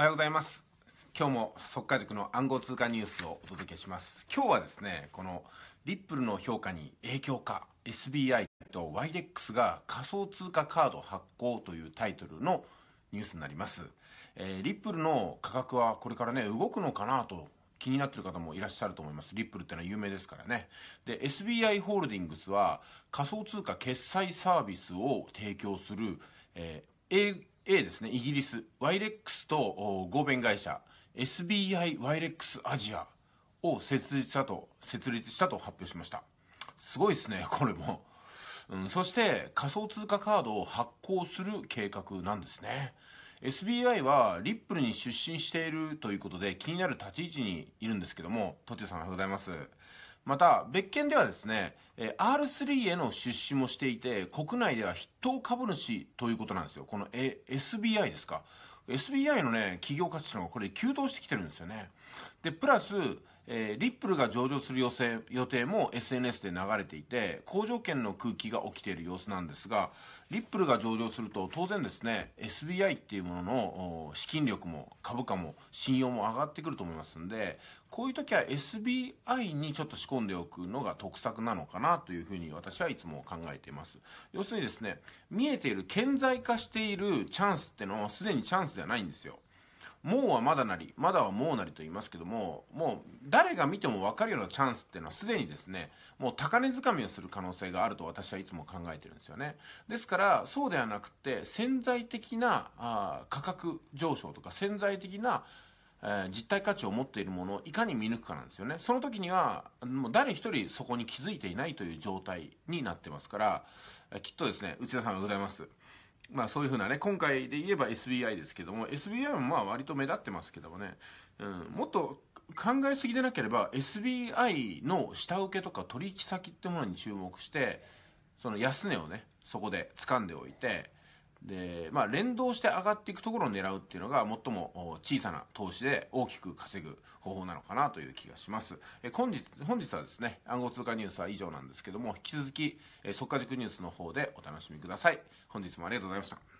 おはようございます今日も速稼塾の暗号通貨ニュースをお届けします今日はですねこのリップルの評価に影響か SBI と YDEX が仮想通貨カード発行というタイトルのニュースになります、えー、リップルの価格はこれからね動くのかなと気になってる方もいらっしゃると思います。リップルってのは有名ですからね。で、SBI ホールディングスは仮想通貨決済サービスを提供する、えー A, A ですねイギリスワイレックスと合弁会社 s b i レックスアジアを設立したと設立したと発表しましたすごいですねこれも、うん、そして仮想通貨カードを発行する計画なんですね SBI はリップルに出身しているということで気になる立ち位置にいるんですけども、トッチさんおはようございます。また、別件ではですね、R3 への出資もしていて、国内では筆頭株主ということなんですよ。この、A、SBI ですか。SBI のね、企業価値というのがこれ急騰してきてるんですよね。で、プラス、えー、リップルが上場する予定も SNS で流れていて、好条件の空気が起きている様子なんですが、リップルが上場すると当然ですね、SBI っていうものの資金力も株価も信用も上がってくると思いますんで、こういう時は SBI にちょっと仕込んでおくのが得策なのかなというふうに私はいつも考えています。要するにですね、見えている、顕在化しているチャンスってのはすでにチャンスじゃないんですよ。もうはまだなり、まだはもうなりと言いますけども、もう誰が見ても分かるようなチャンスっていうのはすでにですね、もう高値掴みをする可能性があると私はいつも考えてるんですよね。ですから、そうではなくて、潜在的なあ価格上昇とか潜在的なえ実体価値を持っているものをいかに見抜くかなんですよね。その時には、もう誰一人そこに気づいていないという状態になってますから、きっとですね、内田さんはございます。まあそういうふうなね、今回で言えば SBI ですけども、SBI もまあ割と目立ってますけどもね、うん、もっと考えすぎでなければ SBI の下請けとか取引先ってものに注目して、その安値をね、そこで掴んでおいて、で、まあ、連動して上がっていくところを狙うっていうのが最も小さな投資で大きく稼ぐ方法なのかなという気がします。え本日、本日はですね、暗号通貨ニュースは以上なんですけども、引き続き、え速稼塾ニュースの方でお楽しみください。本日もありがとうございました。